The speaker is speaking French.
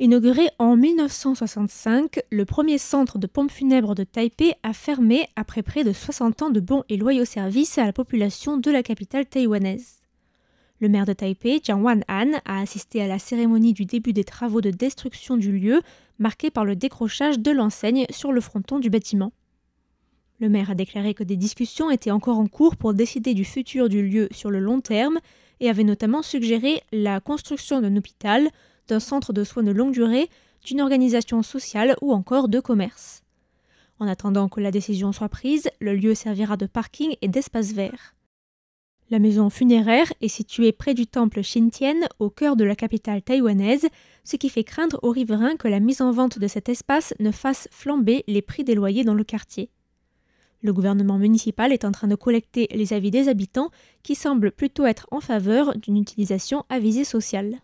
Inauguré en 1965, le premier centre de pompes funèbres de Taipei a fermé après près de 60 ans de bons et loyaux services à la population de la capitale taïwanaise. Le maire de Taipei, Jiang Wan-an, a assisté à la cérémonie du début des travaux de destruction du lieu, marqué par le décrochage de l'enseigne sur le fronton du bâtiment. Le maire a déclaré que des discussions étaient encore en cours pour décider du futur du lieu sur le long terme et avait notamment suggéré la construction d'un hôpital, d'un centre de soins de longue durée, d'une organisation sociale ou encore de commerce. En attendant que la décision soit prise, le lieu servira de parking et d'espace vert. La maison funéraire est située près du temple Shintien au cœur de la capitale taïwanaise, ce qui fait craindre aux riverains que la mise en vente de cet espace ne fasse flamber les prix des loyers dans le quartier. Le gouvernement municipal est en train de collecter les avis des habitants qui semblent plutôt être en faveur d'une utilisation à visée sociale.